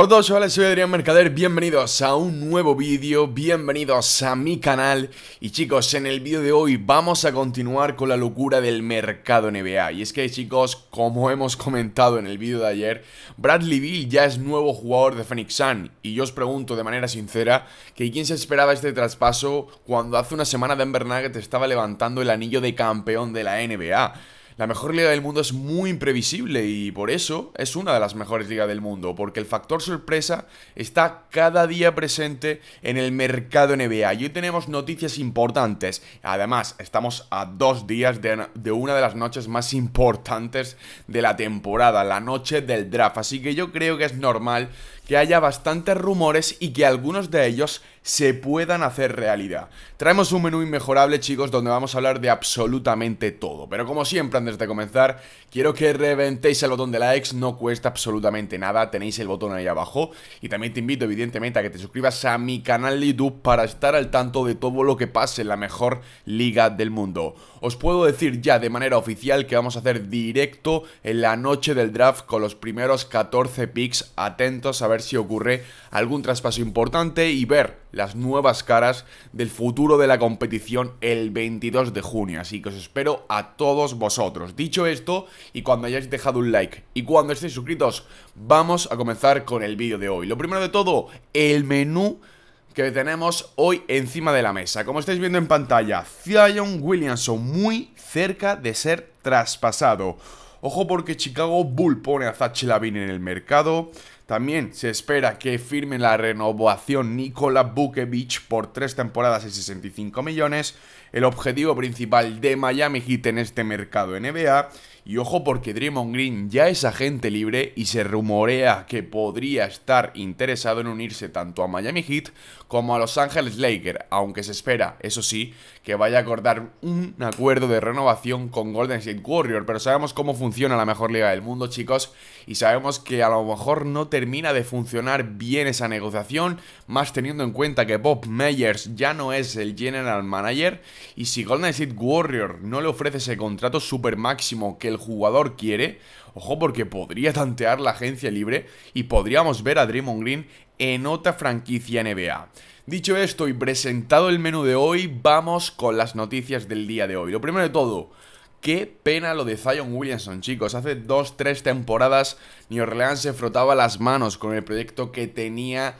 Hola todos chavales, soy Adrián Mercader, bienvenidos a un nuevo vídeo, bienvenidos a mi canal Y chicos, en el vídeo de hoy vamos a continuar con la locura del mercado NBA Y es que chicos, como hemos comentado en el vídeo de ayer Bradley Beal ya es nuevo jugador de Phoenix Sun Y yo os pregunto de manera sincera que quién se esperaba este traspaso Cuando hace una semana Denver Nuggets estaba levantando el anillo de campeón de la NBA la mejor liga del mundo es muy imprevisible y por eso es una de las mejores ligas del mundo, porque el factor sorpresa está cada día presente en el mercado NBA. Y hoy tenemos noticias importantes. Además, estamos a dos días de, de una de las noches más importantes de la temporada, la noche del draft. Así que yo creo que es normal que haya bastantes rumores y que algunos de ellos se puedan hacer realidad. Traemos un menú inmejorable, chicos, donde vamos a hablar de absolutamente todo. Pero como siempre, antes de comenzar, quiero que reventéis el botón de likes, no cuesta absolutamente nada, tenéis el botón ahí abajo. Y también te invito, evidentemente, a que te suscribas a mi canal de YouTube para estar al tanto de todo lo que pase en la mejor liga del mundo. Os puedo decir ya de manera oficial que vamos a hacer directo en la noche del draft con los primeros 14 picks. Atentos a ver si ocurre algún traspaso importante y ver las nuevas caras del futuro de la competición el 22 de junio. Así que os espero a todos vosotros. Dicho esto, y cuando hayáis dejado un like y cuando estéis suscritos, vamos a comenzar con el vídeo de hoy. Lo primero de todo, el menú que tenemos hoy encima de la mesa. Como estáis viendo en pantalla, Zion Williamson muy cerca de ser traspasado. Ojo porque Chicago Bull pone a Zach Lavin en el mercado. También se espera que firme la renovación Nikola Bukevich por tres temporadas y 65 millones, el objetivo principal de Miami Heat en este mercado NBA y ojo porque Draymond Green ya es agente libre y se rumorea que podría estar interesado en unirse tanto a Miami Heat como a Los Angeles Lakers, aunque se espera, eso sí, que vaya a acordar un acuerdo de renovación con Golden State Warrior pero sabemos cómo funciona la mejor liga del mundo, chicos, y sabemos que a lo mejor no termina de funcionar bien esa negociación, más teniendo en cuenta que Bob Meyers ya no es el general manager y si Golden State Warrior no le ofrece ese contrato super máximo que el jugador quiere. Ojo porque podría tantear la agencia libre y podríamos ver a Draymond Green en otra franquicia NBA. Dicho esto y presentado el menú de hoy, vamos con las noticias del día de hoy. Lo primero de todo, Qué pena lo de Zion Williamson, chicos. Hace dos, tres temporadas New Orleans se frotaba las manos con el proyecto que tenía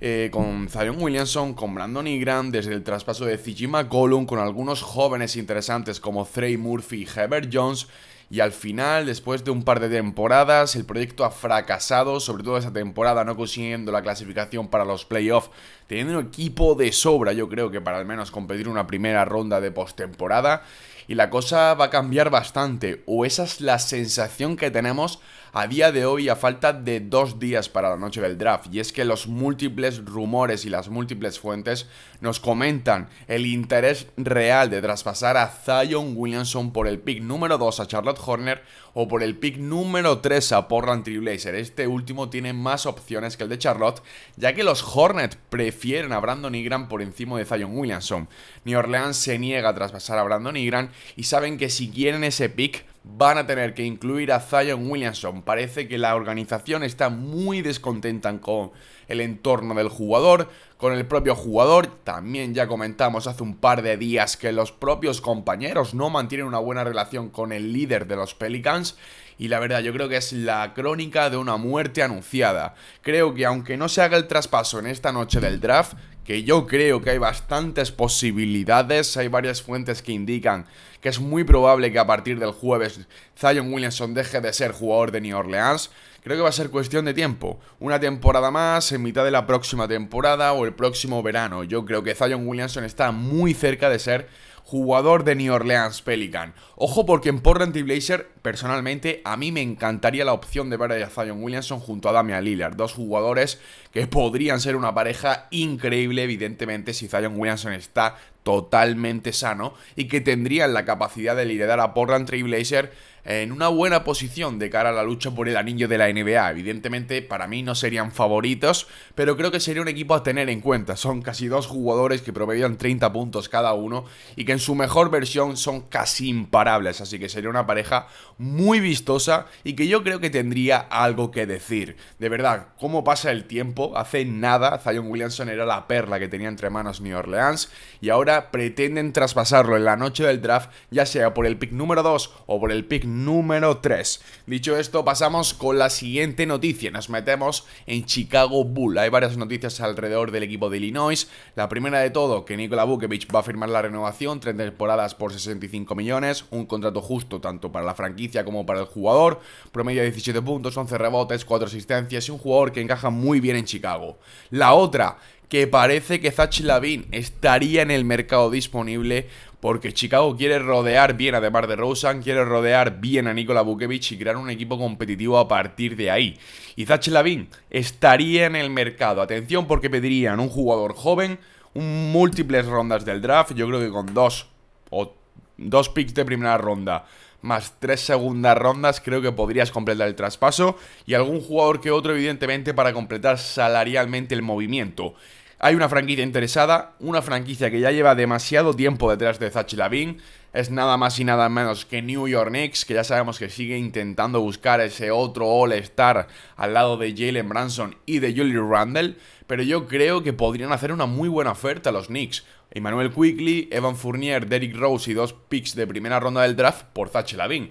eh, con Zion Williamson, con Brandon Ingram, desde el traspaso de C.G. McCollum, con algunos jóvenes interesantes como Trey Murphy y Heber Jones y al final, después de un par de temporadas, el proyecto ha fracasado, sobre todo esa temporada, no consiguiendo la clasificación para los playoffs, teniendo un equipo de sobra, yo creo que para al menos competir una primera ronda de postemporada. Y la cosa va a cambiar bastante, o esa es la sensación que tenemos a día de hoy a falta de dos días para la noche del draft. Y es que los múltiples rumores y las múltiples fuentes nos comentan el interés real de traspasar a Zion Williamson por el pick número 2 a Charlotte Horner o por el pick número 3 a Portland Trailblazer. Este último tiene más opciones que el de Charlotte, ya que los Hornets prefieren a Brandon Ingram por encima de Zion Williamson. New Orleans se niega a traspasar a Brandon Ingram y saben que si quieren ese pick van a tener que incluir a Zion Williamson. Parece que la organización está muy descontenta con el entorno del jugador, con el propio jugador. También ya comentamos hace un par de días que los propios compañeros no mantienen una buena relación con el líder de los Pelicans. Y la verdad, yo creo que es la crónica de una muerte anunciada. Creo que aunque no se haga el traspaso en esta noche del draft, que yo creo que hay bastantes posibilidades, hay varias fuentes que indican que es muy probable que a partir del jueves Zion Williamson deje de ser jugador de New Orleans. Creo que va a ser cuestión de tiempo. Una temporada más, en mitad de la próxima temporada o el próximo verano. Yo creo que Zion Williamson está muy cerca de ser jugador de New Orleans Pelican. Ojo porque en Portland y Blazer, personalmente, a mí me encantaría la opción de ver a Zion Williamson junto a Damian Lillard, dos jugadores que podrían ser una pareja increíble, evidentemente, si Zion Williamson está totalmente sano y que tendrían la capacidad de liderar a Portland Trailblazer en una buena posición de cara a la lucha por el anillo de la NBA. Evidentemente, para mí no serían favoritos, pero creo que sería un equipo a tener en cuenta. Son casi dos jugadores que proveían 30 puntos cada uno y que en su mejor versión son casi imparables. Así que sería una pareja muy vistosa y que yo creo que tendría algo que decir. De verdad, ¿cómo pasa el tiempo? Hace nada, Zion Williamson era la perla que tenía entre manos New Orleans y ahora pretenden traspasarlo en la noche del draft, ya sea por el pick número 2 o por el pick número 3. Dicho esto, pasamos con la siguiente noticia. Nos metemos en Chicago Bull. Hay varias noticias alrededor del equipo de Illinois. La primera de todo, que Nikola Vukovic va a firmar la renovación, tres temporadas por 65 millones, un contrato justo tanto para la franquicia como para el jugador, promedio de 17 puntos, 11 rebotes, 4 asistencias y un jugador que encaja muy bien en Chicago. La otra que parece que Zach Lavin estaría en el mercado disponible porque Chicago quiere rodear bien a de Rosen quiere rodear bien a Nikola Bukevich y crear un equipo competitivo a partir de ahí. Y Zach Lavin estaría en el mercado. Atención porque pedirían un jugador joven, un múltiples rondas del draft, yo creo que con dos o dos picks de primera ronda más tres segundas rondas, creo que podrías completar el traspaso y algún jugador que otro evidentemente para completar salarialmente el movimiento. Hay una franquicia interesada, una franquicia que ya lleva demasiado tiempo detrás de Zach Lavin. Es nada más y nada menos que New York Knicks, que ya sabemos que sigue intentando buscar ese otro All-Star al lado de Jalen Branson y de Julie Randle. Pero yo creo que podrían hacer una muy buena oferta a los Knicks. Emmanuel Quigley, Evan Fournier, Derrick Rose y dos picks de primera ronda del draft por Zach Lavin.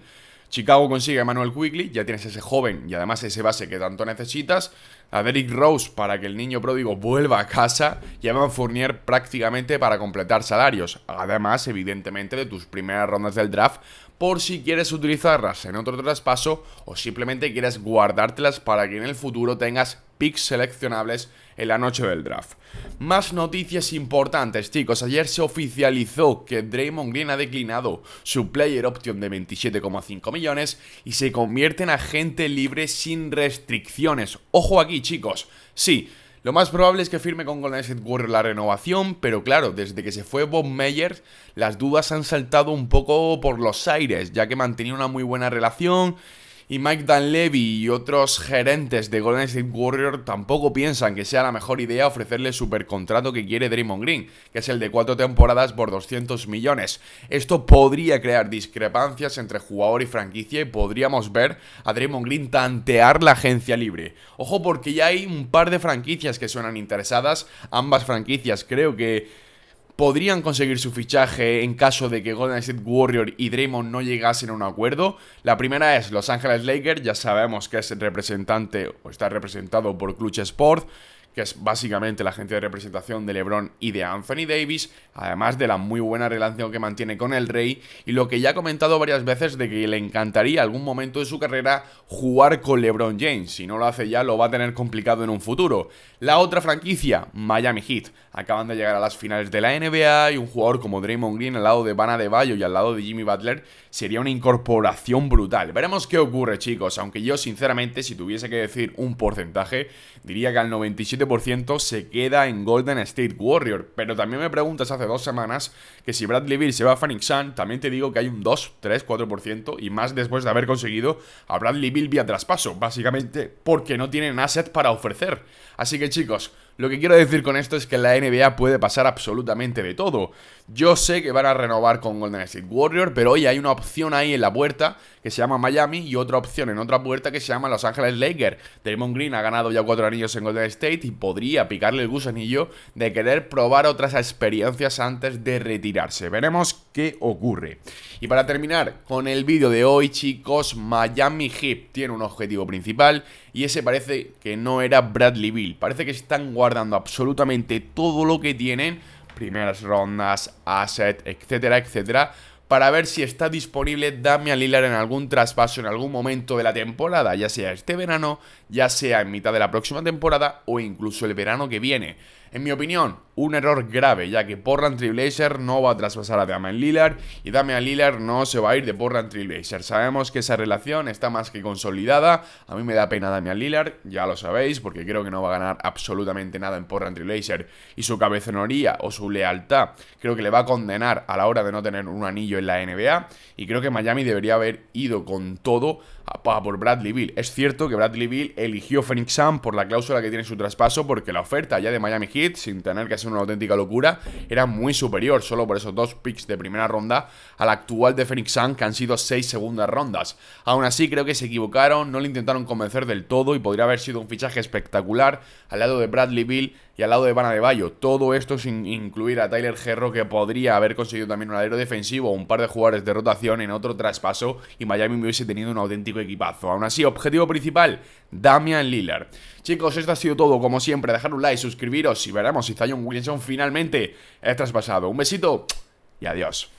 Chicago consigue a Manuel Quigley, ya tienes ese joven y además ese base que tanto necesitas. A Derrick Rose para que el niño pródigo vuelva a casa y a Van Fournier prácticamente para completar salarios. Además, evidentemente, de tus primeras rondas del draft por si quieres utilizarlas en otro traspaso o simplemente quieres guardártelas para que en el futuro tengas picks seleccionables en la noche del draft. Más noticias importantes, chicos. Ayer se oficializó que Draymond Green ha declinado su player option de 27,5 millones y se convierte en agente libre sin restricciones. Ojo aquí, chicos. Sí, lo más probable es que firme con Golden State la renovación, pero claro, desde que se fue Bob Meyer, las dudas han saltado un poco por los aires, ya que mantenía una muy buena relación y Mike levy y otros gerentes de Golden State Warrior tampoco piensan que sea la mejor idea ofrecerle el supercontrato que quiere Draymond Green, que es el de cuatro temporadas por 200 millones. Esto podría crear discrepancias entre jugador y franquicia y podríamos ver a Draymond Green tantear la agencia libre. Ojo porque ya hay un par de franquicias que suenan interesadas, ambas franquicias creo que podrían conseguir su fichaje en caso de que Golden State Warrior y Draymond no llegasen a un acuerdo. La primera es Los Angeles Lakers, ya sabemos que es representante o está representado por Clutch Sport que es básicamente la agencia de representación de LeBron y de Anthony Davis, además de la muy buena relación que mantiene con el Rey y lo que ya ha comentado varias veces de que le encantaría algún momento de su carrera jugar con LeBron James. Si no lo hace ya, lo va a tener complicado en un futuro. La otra franquicia, Miami Heat. Acaban de llegar a las finales de la NBA y un jugador como Draymond Green al lado de Bana de Bayo y al lado de Jimmy Butler sería una incorporación brutal. Veremos qué ocurre, chicos, aunque yo sinceramente, si tuviese que decir un porcentaje, diría que al 97 se queda en Golden State Warrior. Pero también me preguntas hace dos semanas que si Bradley Bill se va a Phoenix Sun, también te digo que hay un 2, 3, 4% y más después de haber conseguido a Bradley Bill vía traspaso, básicamente porque no tienen asset para ofrecer. Así que chicos, lo que quiero decir con esto es que la NBA puede pasar absolutamente de todo. Yo sé que van a renovar con Golden State Warrior, pero hoy hay una opción ahí en la puerta que se llama Miami y otra opción en otra puerta que se llama Los Ángeles Lakers. Draymond Green ha ganado ya cuatro anillos en Golden State y podría picarle el gusanillo de querer probar otras experiencias antes de retirarse. Veremos qué ocurre. Y para terminar con el vídeo de hoy, chicos, Miami Heat tiene un objetivo principal y ese parece que no era Bradley Bill. Parece que están guardando Dando absolutamente todo lo que tienen, primeras rondas, asset, etcétera, etcétera, para ver si está disponible Damian Lillard en algún traspaso en algún momento de la temporada, ya sea este verano, ya sea en mitad de la próxima temporada o incluso el verano que viene. En mi opinión, un error grave, ya que Portland Blazer no va a traspasar a Damian Lillard y Damian Lillard no se va a ir de Portland Trailblazer. Sabemos que esa relación está más que consolidada. A mí me da pena Damian Lillard, ya lo sabéis, porque creo que no va a ganar absolutamente nada en Portland Blazer y su cabezonería o su lealtad creo que le va a condenar a la hora de no tener un anillo en la NBA y creo que Miami debería haber ido con todo por Bradley Bill. Es cierto que Bradley Bill eligió Phoenix Sun por la cláusula que tiene en su traspaso, porque la oferta ya de Miami Heat, sin tener que hacer una auténtica locura, era muy superior, solo por esos dos picks de primera ronda, a la actual de Phoenix Sun, que han sido seis segundas rondas. Aún así, creo que se equivocaron, no le intentaron convencer del todo y podría haber sido un fichaje espectacular al lado de Bradley Bill y al lado de Bana de Bayo. Todo esto sin incluir a Tyler Gerro, que podría haber conseguido también un alero defensivo, un par de jugadores de rotación en otro traspaso, y Miami hubiese tenido un auténtico equipazo. Aún así, objetivo principal, Damian Lillard. Chicos, esto ha sido todo, como siempre, dejar un like, suscribiros y veremos si Zion Williamson finalmente es traspasado. Un besito y adiós.